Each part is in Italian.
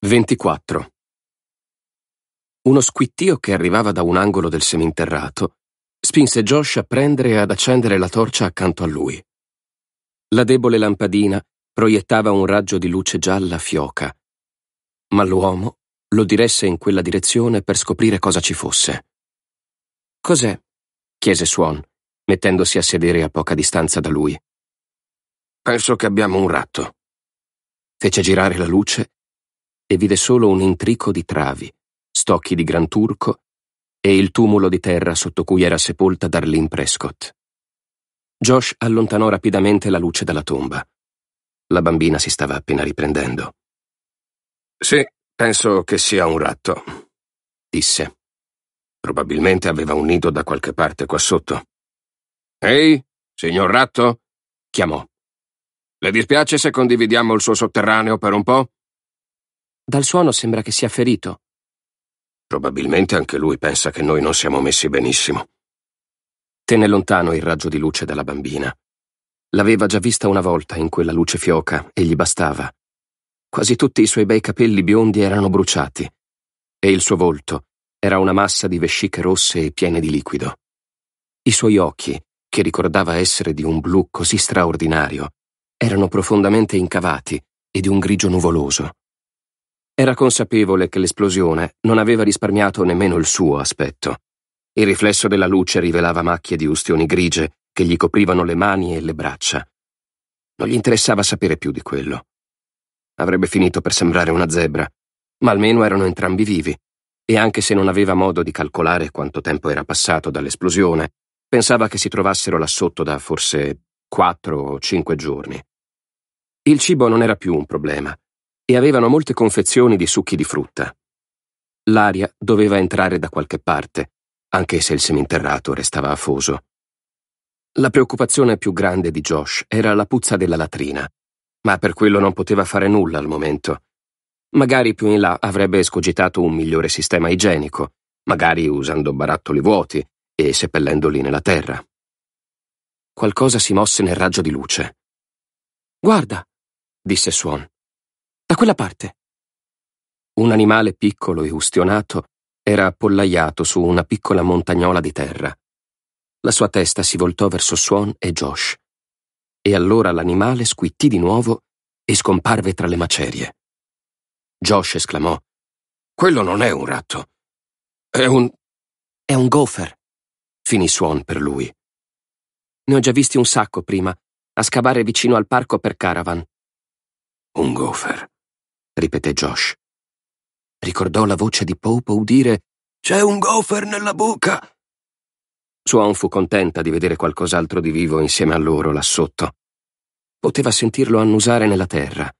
24. Uno squittio che arrivava da un angolo del seminterrato spinse Josh a prendere e ad accendere la torcia accanto a lui. La debole lampadina proiettava un raggio di luce gialla fioca, ma l'uomo lo diresse in quella direzione per scoprire cosa ci fosse. Cos'è? chiese Swan, mettendosi a sedere a poca distanza da lui. Penso che abbiamo un ratto. Fece girare la luce e vide solo un intrico di travi, stocchi di gran turco e il tumulo di terra sotto cui era sepolta Darlene Prescott. Josh allontanò rapidamente la luce dalla tomba. La bambina si stava appena riprendendo. Sì, penso che sia un ratto, disse. Probabilmente aveva un nido da qualche parte qua sotto. Ehi, signor ratto? chiamò. Le dispiace se condividiamo il suo sotterraneo per un po'? Dal suono sembra che sia ferito. Probabilmente anche lui pensa che noi non siamo messi benissimo. Tenne lontano il raggio di luce dalla bambina. L'aveva già vista una volta in quella luce fioca e gli bastava. Quasi tutti i suoi bei capelli biondi erano bruciati e il suo volto era una massa di vesciche rosse e piene di liquido. I suoi occhi, che ricordava essere di un blu così straordinario, erano profondamente incavati e di un grigio nuvoloso. Era consapevole che l'esplosione non aveva risparmiato nemmeno il suo aspetto. Il riflesso della luce rivelava macchie di ustioni grigie che gli coprivano le mani e le braccia. Non gli interessava sapere più di quello. Avrebbe finito per sembrare una zebra, ma almeno erano entrambi vivi, e anche se non aveva modo di calcolare quanto tempo era passato dall'esplosione, pensava che si trovassero là sotto da forse quattro o cinque giorni. Il cibo non era più un problema, e avevano molte confezioni di succhi di frutta. L'aria doveva entrare da qualche parte, anche se il seminterrato restava afoso. La preoccupazione più grande di Josh era la puzza della latrina, ma per quello non poteva fare nulla al momento. Magari più in là avrebbe escogitato un migliore sistema igienico, magari usando barattoli vuoti e seppellendoli nella terra. Qualcosa si mosse nel raggio di luce. Guarda, disse Swan. Da quella parte. Un animale piccolo e ustionato era appollaiato su una piccola montagnola di terra. La sua testa si voltò verso Swan e Josh. E allora l'animale squittì di nuovo e scomparve tra le macerie. Josh esclamò: Quello non è un ratto. È un. È un gopher, finì Swan per lui. Ne ho già visti un sacco prima, a scavare vicino al parco per caravan. Un gopher, ripeté Josh. Ricordò la voce di Popo udire C'è un gopher nella buca. Swan fu contenta di vedere qualcos'altro di vivo insieme a loro là sotto. Poteva sentirlo annusare nella terra,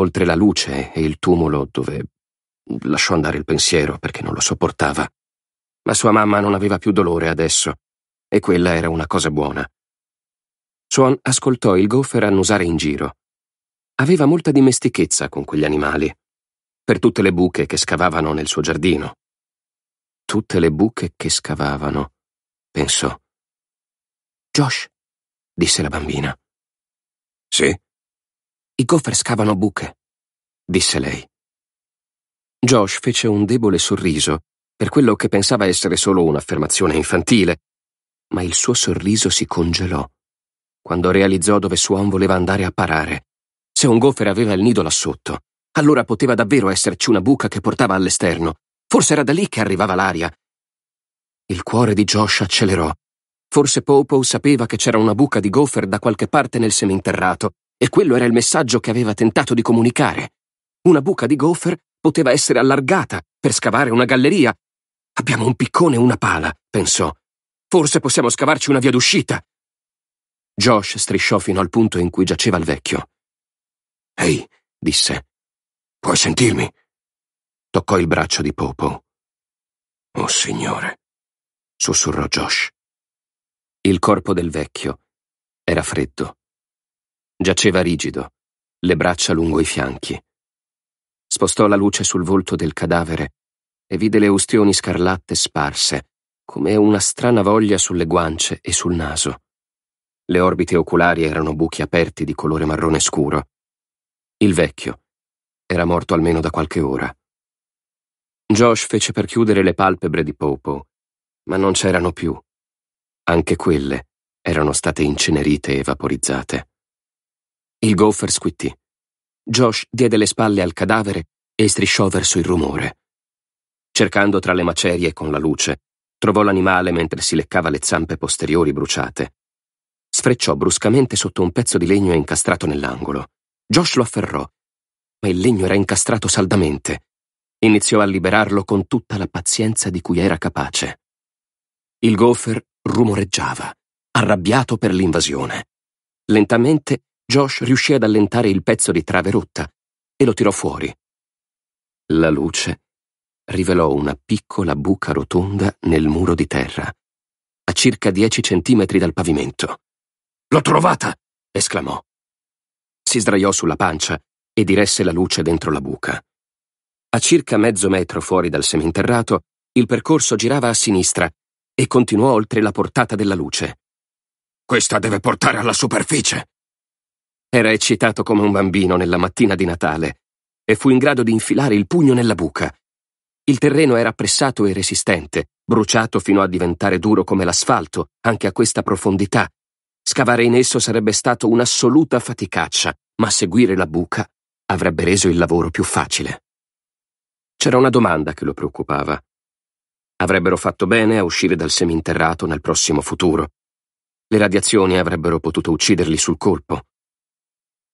oltre la luce e il tumulo dove lasciò andare il pensiero perché non lo sopportava. Ma sua mamma non aveva più dolore adesso, e quella era una cosa buona. Swan ascoltò il gopher annusare in giro, Aveva molta dimestichezza con quegli animali, per tutte le buche che scavavano nel suo giardino. Tutte le buche che scavavano, pensò. Josh, disse la bambina. Sì? I gopher scavano buche, disse lei. Josh fece un debole sorriso per quello che pensava essere solo un'affermazione infantile, ma il suo sorriso si congelò quando realizzò dove Swan voleva andare a parare. Se un gopher aveva il nido là sotto, allora poteva davvero esserci una buca che portava all'esterno. Forse era da lì che arrivava l'aria. Il cuore di Josh accelerò. Forse Popo sapeva che c'era una buca di gopher da qualche parte nel seminterrato, e quello era il messaggio che aveva tentato di comunicare. Una buca di gopher poteva essere allargata per scavare una galleria. Abbiamo un piccone e una pala, pensò. Forse possiamo scavarci una via d'uscita. Josh strisciò fino al punto in cui giaceva il vecchio. Ehi, disse. Puoi sentirmi? Toccò il braccio di Popo. Oh signore, sussurrò Josh. Il corpo del vecchio era freddo. Giaceva rigido, le braccia lungo i fianchi. Spostò la luce sul volto del cadavere e vide le ustioni scarlatte sparse, come una strana voglia sulle guance e sul naso. Le orbite oculari erano buchi aperti di colore marrone scuro il vecchio. Era morto almeno da qualche ora. Josh fece per chiudere le palpebre di Popo, ma non c'erano più. Anche quelle erano state incenerite e vaporizzate. Il gopher squittì. Josh diede le spalle al cadavere e strisciò verso il rumore. Cercando tra le macerie con la luce, trovò l'animale mentre si leccava le zampe posteriori bruciate. Sfrecciò bruscamente sotto un pezzo di legno incastrato nell'angolo. Josh lo afferrò, ma il legno era incastrato saldamente. Iniziò a liberarlo con tutta la pazienza di cui era capace. Il gopher rumoreggiava, arrabbiato per l'invasione. Lentamente Josh riuscì ad allentare il pezzo di trave rotta e lo tirò fuori. La luce rivelò una piccola buca rotonda nel muro di terra, a circa dieci centimetri dal pavimento. L'ho trovata! esclamò si sdraiò sulla pancia e diresse la luce dentro la buca. A circa mezzo metro fuori dal seminterrato, il percorso girava a sinistra e continuò oltre la portata della luce. Questa deve portare alla superficie! Era eccitato come un bambino nella mattina di Natale e fu in grado di infilare il pugno nella buca. Il terreno era pressato e resistente, bruciato fino a diventare duro come l'asfalto, anche a questa profondità. Scavare in esso sarebbe stato un'assoluta faticaccia, ma seguire la buca avrebbe reso il lavoro più facile. C'era una domanda che lo preoccupava. Avrebbero fatto bene a uscire dal seminterrato nel prossimo futuro. Le radiazioni avrebbero potuto ucciderli sul colpo.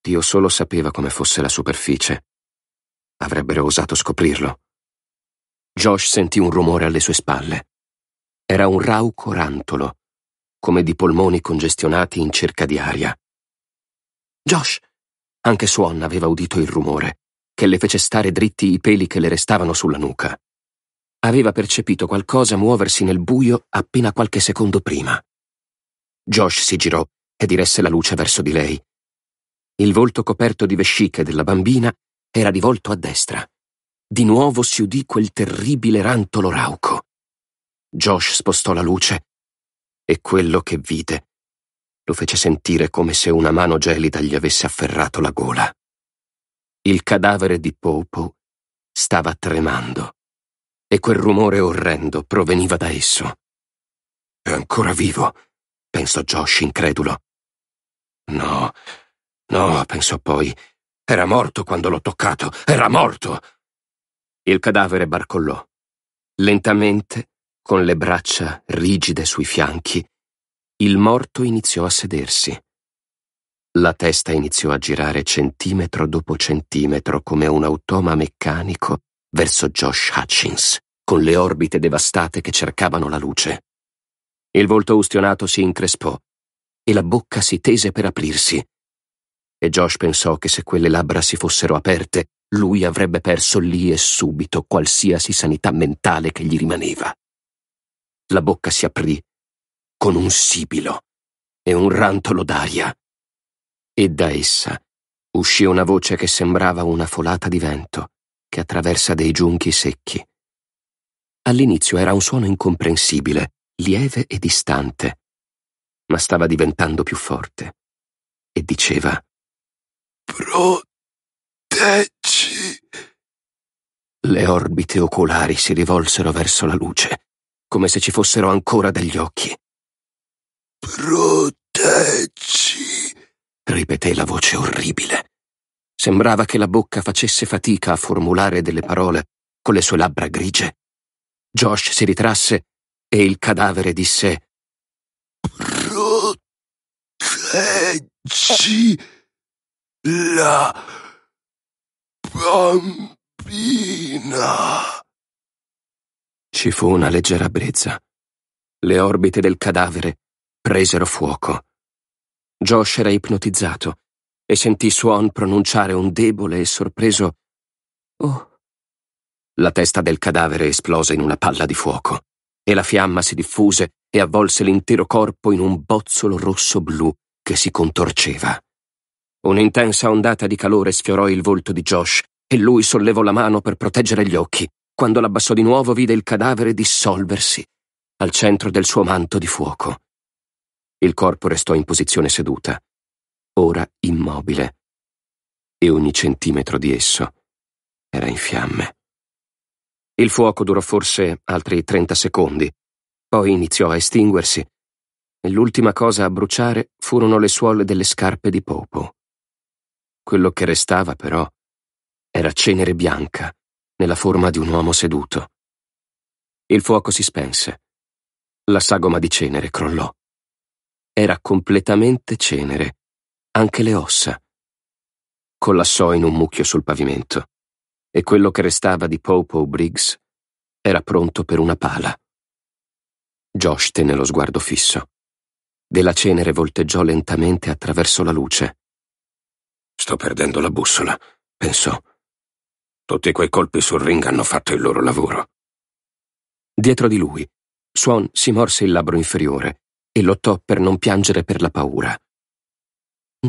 Dio solo sapeva come fosse la superficie. Avrebbero osato scoprirlo. Josh sentì un rumore alle sue spalle. Era un rauco rantolo, come di polmoni congestionati in cerca di aria. Josh, anche Swan aveva udito il rumore, che le fece stare dritti i peli che le restavano sulla nuca. Aveva percepito qualcosa muoversi nel buio appena qualche secondo prima. Josh si girò e diresse la luce verso di lei. Il volto coperto di vesciche della bambina era rivolto a destra. Di nuovo si udì quel terribile rantolo rauco. Josh spostò la luce e quello che vide lo fece sentire come se una mano gelida gli avesse afferrato la gola. Il cadavere di Popo stava tremando e quel rumore orrendo proveniva da esso. È ancora vivo, pensò Josh incredulo. No, no, pensò poi. Era morto quando l'ho toccato, era morto! Il cadavere barcollò. Lentamente, con le braccia rigide sui fianchi, il morto iniziò a sedersi. La testa iniziò a girare centimetro dopo centimetro come un automa meccanico verso Josh Hutchins, con le orbite devastate che cercavano la luce. Il volto ustionato si increspò e la bocca si tese per aprirsi. E Josh pensò che se quelle labbra si fossero aperte, lui avrebbe perso lì e subito qualsiasi sanità mentale che gli rimaneva. La bocca si aprì con un sibilo e un rantolo d'aria. E da essa uscì una voce che sembrava una folata di vento che attraversa dei giunchi secchi. All'inizio era un suono incomprensibile, lieve e distante, ma stava diventando più forte e diceva Proteggi. Le orbite oculari si rivolsero verso la luce, come se ci fossero ancora degli occhi. Proteggi, ripeté la voce orribile. Sembrava che la bocca facesse fatica a formulare delle parole con le sue labbra grigie. Josh si ritrasse e il cadavere disse Proteggi la bambina. Ci fu una leggera brezza. Le orbite del cadavere presero fuoco. Josh era ipnotizzato e sentì Swan pronunciare un debole e sorpreso Oh. La testa del cadavere esplose in una palla di fuoco e la fiamma si diffuse e avvolse l'intero corpo in un bozzolo rosso-blu che si contorceva. Un'intensa ondata di calore sfiorò il volto di Josh e lui sollevò la mano per proteggere gli occhi. Quando l'abbassò di nuovo vide il cadavere dissolversi al centro del suo manto di fuoco. Il corpo restò in posizione seduta, ora immobile, e ogni centimetro di esso era in fiamme. Il fuoco durò forse altri 30 secondi, poi iniziò a estinguersi e l'ultima cosa a bruciare furono le suole delle scarpe di Popo. Quello che restava, però, era cenere bianca nella forma di un uomo seduto. Il fuoco si spense. La sagoma di cenere crollò. Era completamente cenere, anche le ossa. Collassò in un mucchio sul pavimento e quello che restava di Popo Briggs era pronto per una pala. Josh tenne lo sguardo fisso. Della cenere volteggiò lentamente attraverso la luce. Sto perdendo la bussola, pensò. Tutti quei colpi sul ring hanno fatto il loro lavoro. Dietro di lui, Swan si morse il labbro inferiore e lottò per non piangere per la paura.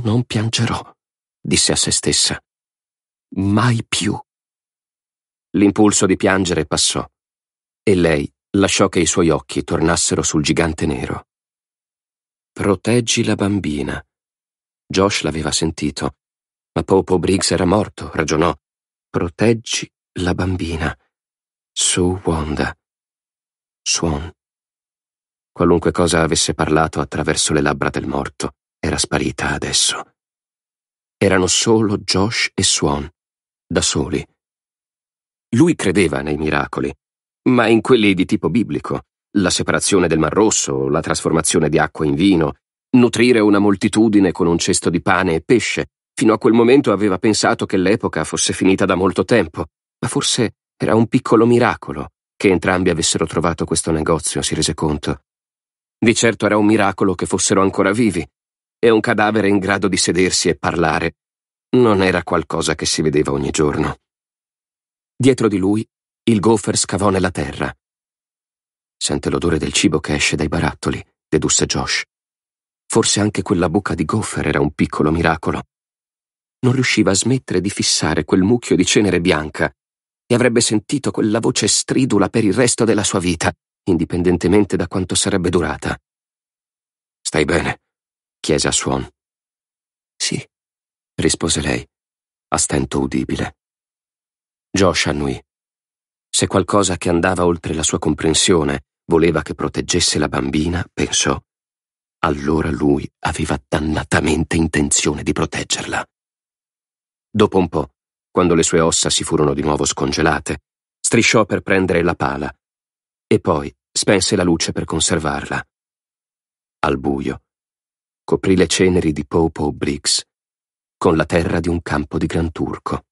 Non piangerò, disse a se stessa. Mai più. L'impulso di piangere passò e lei lasciò che i suoi occhi tornassero sul gigante nero. Proteggi la bambina. Josh l'aveva sentito, ma Popo Briggs era morto, ragionò. Proteggi la bambina. Su Wanda. Swan. Qualunque cosa avesse parlato attraverso le labbra del morto era sparita adesso. Erano solo Josh e Swan, da soli. Lui credeva nei miracoli, ma in quelli di tipo biblico, la separazione del Mar Rosso, la trasformazione di acqua in vino, nutrire una moltitudine con un cesto di pane e pesce. Fino a quel momento aveva pensato che l'epoca fosse finita da molto tempo, ma forse era un piccolo miracolo che entrambi avessero trovato questo negozio, si rese conto. Di certo era un miracolo che fossero ancora vivi, e un cadavere in grado di sedersi e parlare non era qualcosa che si vedeva ogni giorno. Dietro di lui, il gopher scavò nella terra. Sente l'odore del cibo che esce dai barattoli, dedusse Josh. Forse anche quella buca di gopher era un piccolo miracolo. Non riusciva a smettere di fissare quel mucchio di cenere bianca e avrebbe sentito quella voce stridula per il resto della sua vita, indipendentemente da quanto sarebbe durata. Stai bene? chiese a Swan. Sì, rispose lei, a stento udibile. Josh annui. Se qualcosa che andava oltre la sua comprensione voleva che proteggesse la bambina, pensò, allora lui aveva dannatamente intenzione di proteggerla. Dopo un po', quando le sue ossa si furono di nuovo scongelate, strisciò per prendere la pala e poi spense la luce per conservarla. Al buio, coprì le ceneri di Popo Briggs con la terra di un campo di Gran Turco.